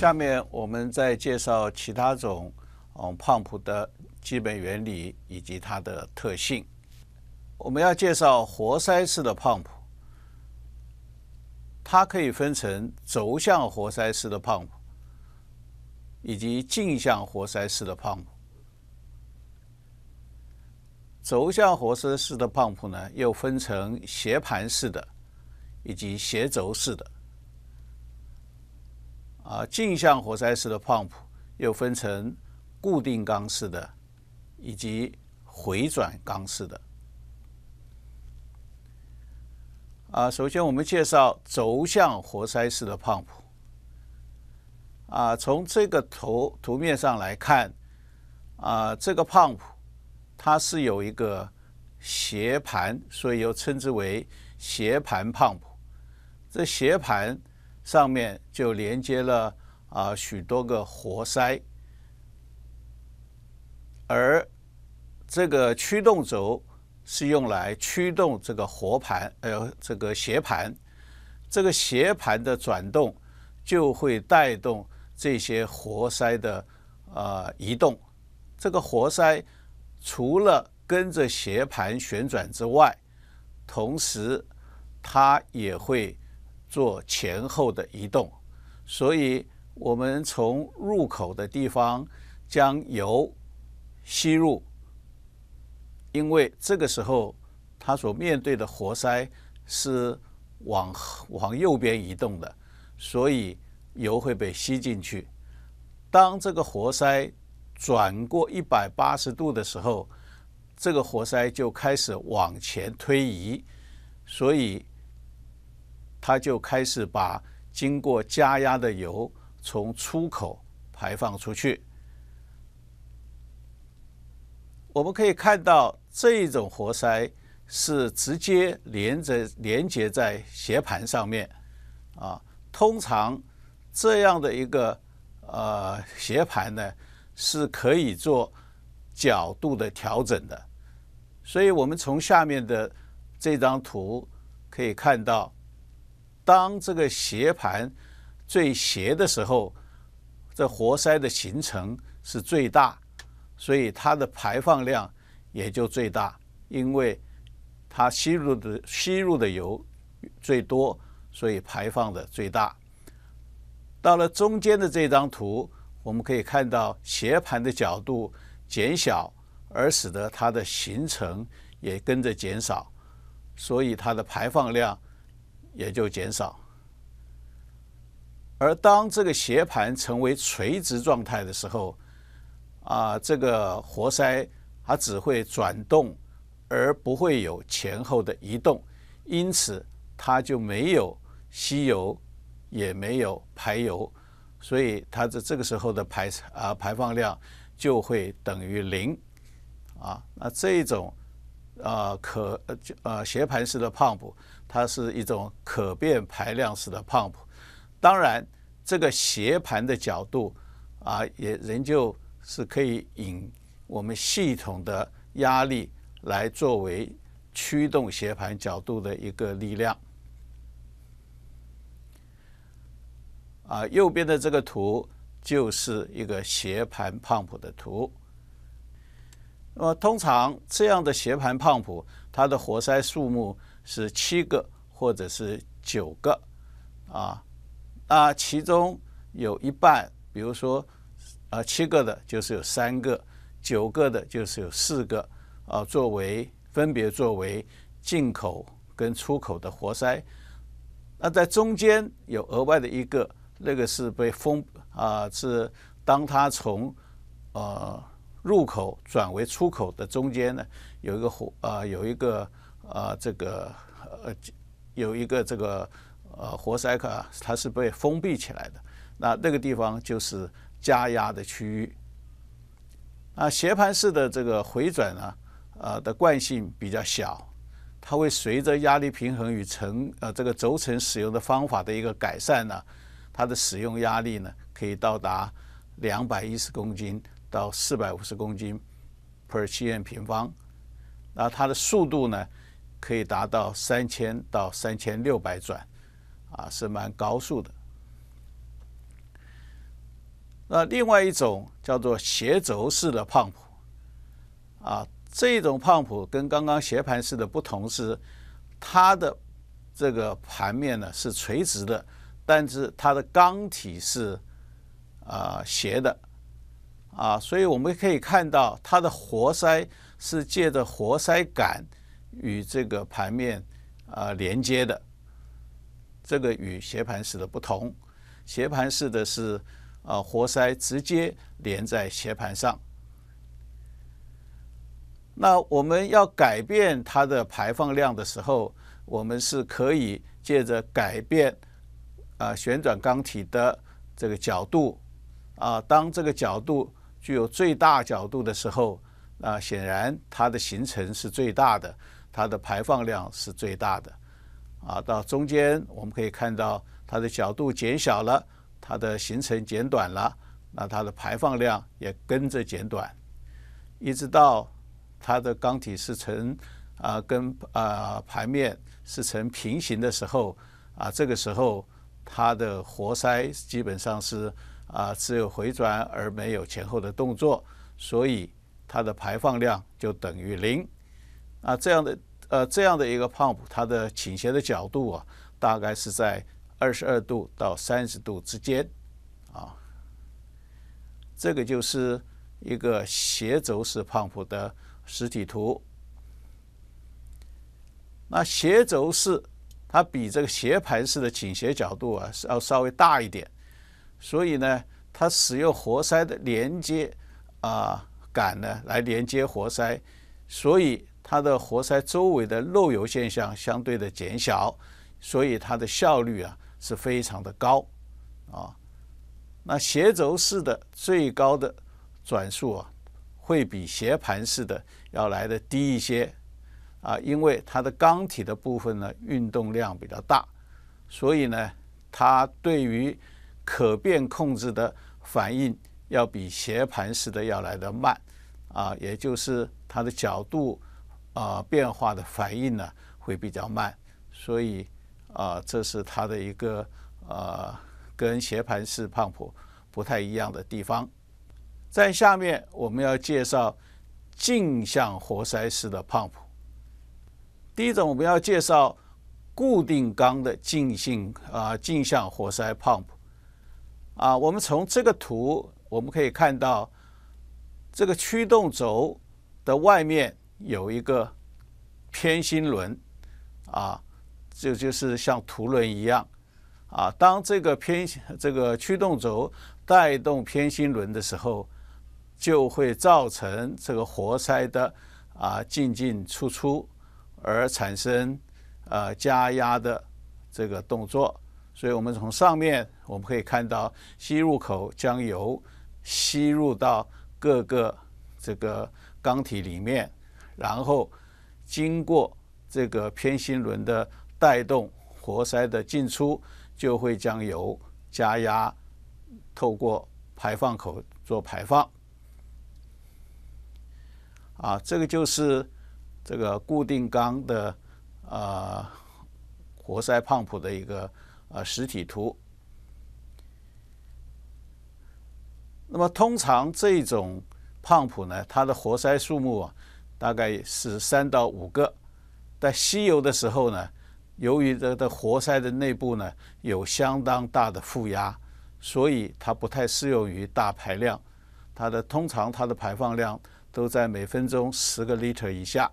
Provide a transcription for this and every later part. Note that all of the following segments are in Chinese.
下面我们再介绍其他种嗯 pump 的基本原理以及它的特性。我们要介绍活塞式的 pump，它可以分成轴向活塞式的 pump 以及径向活塞式的 pump。轴向活塞式的 pump 呢，又分成斜盘式的以及斜轴式的。啊，径向活塞式的 pump 又分成固定缸式的以及回转缸式的。啊，首先我们介绍轴向活塞式的 pump。啊，从这个图图面上来看，啊，这个 pump 它是有一个斜盘，所以又称之为斜盘 pump。这斜盘。上面就连接了啊许多个活塞，而这个驱动轴是用来驱动这个活盘，呃，这个斜盘。这个斜盘的转动就会带动这些活塞的呃移动。这个活塞除了跟着斜盘旋转之外，同时它也会。做前后的移动，所以我们从入口的地方将油吸入，因为这个时候它所面对的活塞是往往右边移动的，所以油会被吸进去。当这个活塞转过一百八十度的时候，这个活塞就开始往前推移，所以。它就开始把经过加压的油从出口排放出去。我们可以看到这种活塞是直接连着连接在斜盘上面啊。通常这样的一个呃斜盘呢是可以做角度的调整的，所以我们从下面的这张图可以看到。当这个斜盘最斜的时候，这活塞的形成是最大，所以它的排放量也就最大，因为它吸入的吸入的油最多，所以排放的最大。到了中间的这张图，我们可以看到斜盘的角度减小，而使得它的行程也跟着减少，所以它的排放量。也就减少，而当这个斜盘成为垂直状态的时候，啊，这个活塞它只会转动，而不会有前后的移动，因此它就没有吸油，也没有排油，所以它的这个时候的排啊排放量就会等于零，啊，那这种啊可就呃斜盘式的 pump 它是一种可变排量式的 pump。当然，这个斜盘的角度啊，也仍旧是可以引我们系统的压力来作为驱动斜盘角度的一个力量。啊，右边的这个图就是一个斜盘 pump 的图。那么，通常这样的斜盘 pump，它的活塞数目。是七个或者是九个啊，那其中有一半，比如说呃七个的，就是有三个；九个的，就是有四个啊，作为分别作为进口跟出口的活塞。那在中间有额外的一个，那个是被封啊，是当它从呃入口转为出口的中间呢，有一个活啊，有一个。啊，这个呃，有一个这个呃活塞壳，它是被封闭起来的。那那个地方就是加压的区域。啊，斜盘式的这个回转呢，呃的惯性比较小，它会随着压力平衡与承呃这个轴承使用的方法的一个改善呢，它的使用压力呢可以到达两百一十公斤到四百五十公斤每平方。那它的速度呢？可以达到三千到三千六百转，啊，是蛮高速的。那另外一种叫做斜轴式的胖普，啊，这种胖普跟刚刚斜盘式的不同是，它的这个盘面呢是垂直的，但是它的缸体是啊斜的，啊，所以我们可以看到它的活塞是借着活塞杆。与这个盘面啊连接的，这个与斜盘式的不同。斜盘式的是啊活塞直接连在斜盘上。那我们要改变它的排放量的时候，我们是可以借着改变啊旋转缸体的这个角度啊。当这个角度具有最大角度的时候啊，显然它的行程是最大的。它的排放量是最大的，啊，到中间我们可以看到它的角度减小了，它的行程减短了，那它的排放量也跟着减短，一直到它的缸体是呈啊跟啊盘面是呈平行的时候，啊，这个时候它的活塞基本上是啊只有回转而没有前后的动作，所以它的排放量就等于零。啊，这样的呃，这样的一个 pump，它的倾斜的角度啊，大概是在二十二度到三十度之间啊。这个就是一个斜轴式 pump 的实体图。那斜轴式它比这个斜盘式的倾斜角度啊，是要稍微大一点。所以呢，它使用活塞的连接啊杆呢来连接活塞，所以。它的活塞周围的漏油现象相对的减小，所以它的效率啊是非常的高啊。那斜轴式的最高的转速啊，会比斜盘式的要来的低一些啊，因为它的缸体的部分呢运动量比较大，所以呢它对于可变控制的反应要比斜盘式的要来的慢啊，也就是它的角度。啊，变化的反应呢会比较慢，所以啊，这是它的一个啊，跟斜盘式普不太一样的地方。在下面我们要介绍镜像活塞式的普。第一种我们要介绍固定缸的径性啊镜像活塞普。啊，我们从这个图我们可以看到，这个驱动轴的外面。有一个偏心轮，啊，就就是像图轮一样，啊，当这个偏这个驱动轴带动偏心轮的时候，就会造成这个活塞的啊进进出出，而产生呃加压的这个动作。所以我们从上面我们可以看到，吸入口将油吸入到各个这个缸体里面。然后经过这个偏心轮的带动，活塞的进出就会将油加压，透过排放口做排放。啊，这个就是这个固定缸的啊活塞胖普的一个呃实体图。那么通常这种胖普呢，它的活塞数目啊。大概是三到五个，在吸油的时候呢，由于它的活塞的内部呢有相当大的负压，所以它不太适用于大排量。它的通常它的排放量都在每分钟十个 liter 以下。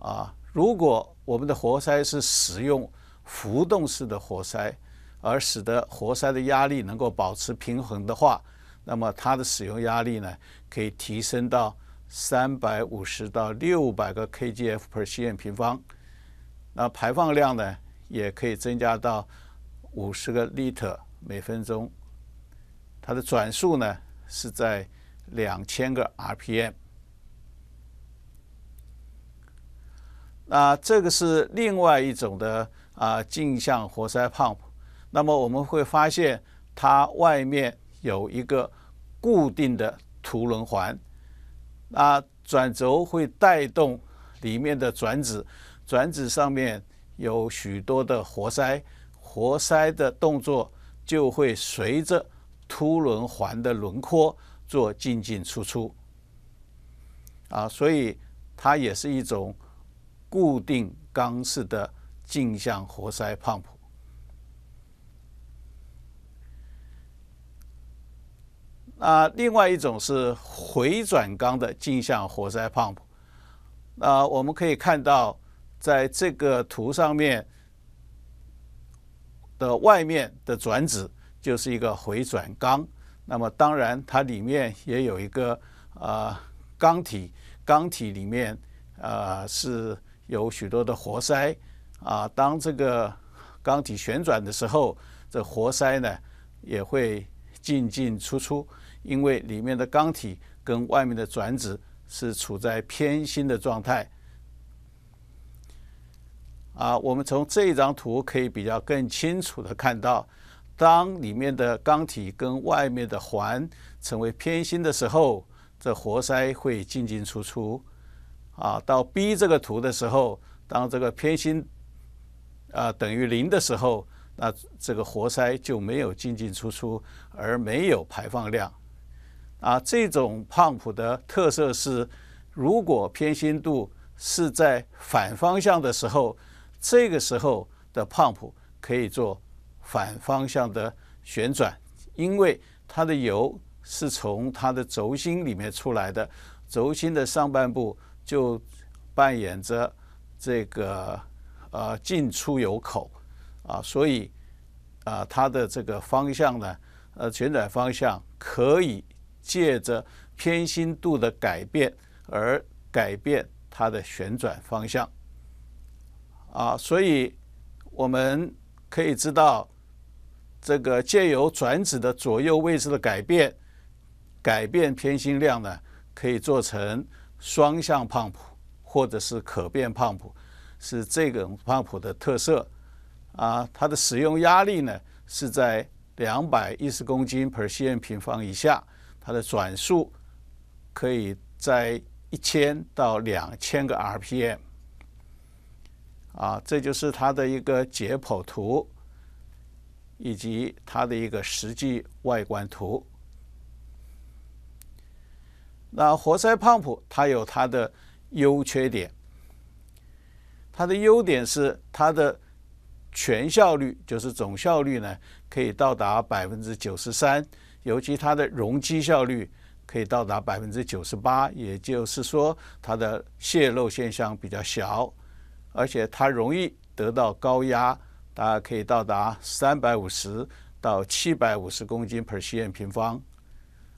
啊，如果我们的活塞是使用浮动式的活塞，而使得活塞的压力能够保持平衡的话，那么它的使用压力呢可以提升到。三百五十到六百个 k gf per c e n c 平方，那排放量呢也可以增加到五十个 l i t r 每分钟，它的转速呢是在两千个 rpm。那这个是另外一种的啊镜像活塞 pump，那么我们会发现它外面有一个固定的凸轮环。啊，转轴会带动里面的转子，转子上面有许多的活塞，活塞的动作就会随着凸轮环的轮廓做进进出出。啊，所以它也是一种固定缸式的镜像活塞 pump。啊，另外一种是回转缸的径向活塞 pump。啊，我们可以看到，在这个图上面的外面的转子就是一个回转缸。那么，当然它里面也有一个啊缸体，缸体里面啊是有许多的活塞。啊，当这个缸体旋转的时候，这活塞呢也会。进进出出，因为里面的缸体跟外面的转子是处在偏心的状态。啊，我们从这张图可以比较更清楚的看到，当里面的缸体跟外面的环成为偏心的时候，这活塞会进进出出。啊，到 B 这个图的时候，当这个偏心啊等于零的时候。那这个活塞就没有进进出出，而没有排放量。啊，这种 pump 的特色是，如果偏心度是在反方向的时候，这个时候的 pump 可以做反方向的旋转，因为它的油是从它的轴心里面出来的，轴心的上半部就扮演着这个呃进出油口。啊，所以啊，它的这个方向呢，呃，旋转方向可以借着偏心度的改变而改变它的旋转方向。啊，所以我们可以知道，这个借由转子的左右位置的改变，改变偏心量呢，可以做成双向胖浦或者是可变胖浦，是这种胖浦的特色。啊，它的使用压力呢是在两百一十公斤 per cm 平方以下，它的转速可以在一千到两千个 RPM。啊，这就是它的一个解剖图，以及它的一个实际外观图。那活塞 pump 它有它的优缺点，它的优点是它的。全效率就是总效率呢，可以到达百分之九十三，尤其它的容积效率可以到达百分之九十八，也就是说它的泄漏现象比较小，而且它容易得到高压，大概可以到达三百五十到七百五十公斤 per cm 平方，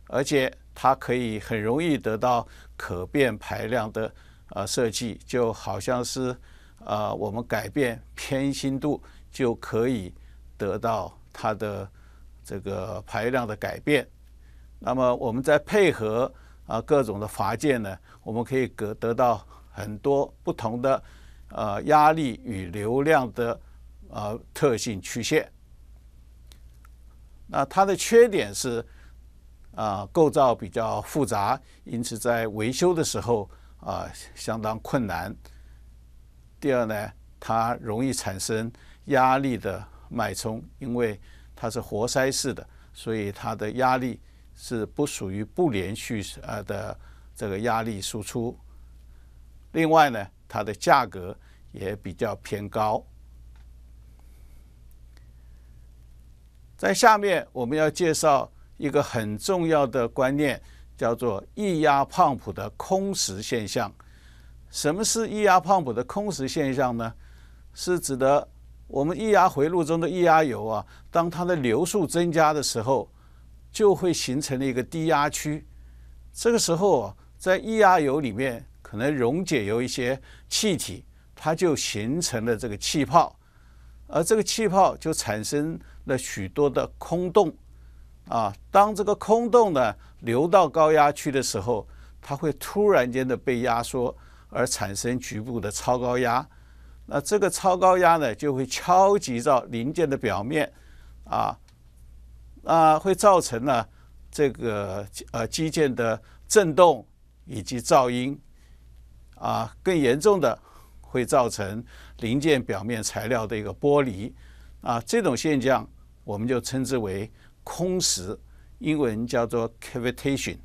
而且它可以很容易得到可变排量的呃设计，就好像是。啊，我们改变偏心度就可以得到它的这个排量的改变。那么，我们再配合啊各种的阀件呢，我们可以得得到很多不同的呃压力与流量的呃特性曲线。那它的缺点是啊构造比较复杂，因此在维修的时候啊相当困难。第二呢，它容易产生压力的脉冲，因为它是活塞式的，所以它的压力是不属于不连续呃的这个压力输出。另外呢，它的价格也比较偏高。在下面我们要介绍一个很重要的观念，叫做液压胖普的空时现象。什么是液压泵的空时现象呢？是指的我们液压回路中的液压油啊，当它的流速增加的时候，就会形成了一个低压区。这个时候啊，在液压油里面可能溶解有一些气体，它就形成了这个气泡，而这个气泡就产生了许多的空洞啊。当这个空洞呢流到高压区的时候，它会突然间的被压缩。而产生局部的超高压，那这个超高压呢，就会敲击到零件的表面，啊啊，会造成呢这个呃机件的震动以及噪音，啊，更严重的会造成零件表面材料的一个剥离，啊，这种现象我们就称之为空蚀，英文叫做 cavitation，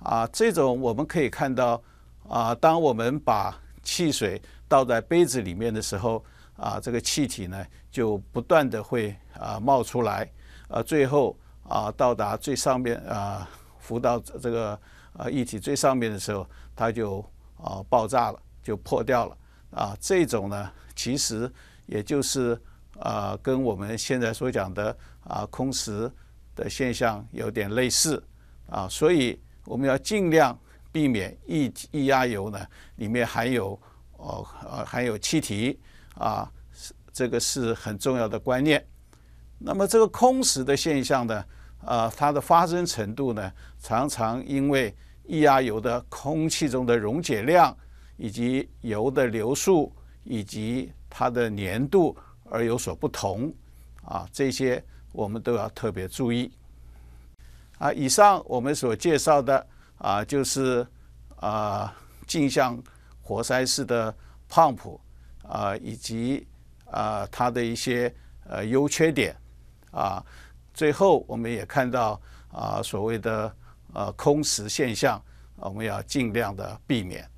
啊，这种我们可以看到。啊，当我们把汽水倒在杯子里面的时候，啊，这个气体呢就不断的会啊冒出来，啊，最后啊到达最上面啊浮到这个啊液体最上面的时候，它就啊爆炸了，就破掉了。啊，这种呢其实也就是啊跟我们现在所讲的啊空时的现象有点类似啊，所以我们要尽量。避免溢溢压油呢？里面含有哦呃含有气体啊，这个是很重要的观念。那么这个空时的现象呢？呃，它的发生程度呢，常常因为溢压油的空气中的溶解量，以及油的流速以及它的粘度而有所不同啊。这些我们都要特别注意啊。以上我们所介绍的。啊，就是啊，镜像活塞式的 pump 啊，以及啊，它的一些呃优缺点啊。最后，我们也看到啊，所谓的啊空时现象，我们要尽量的避免。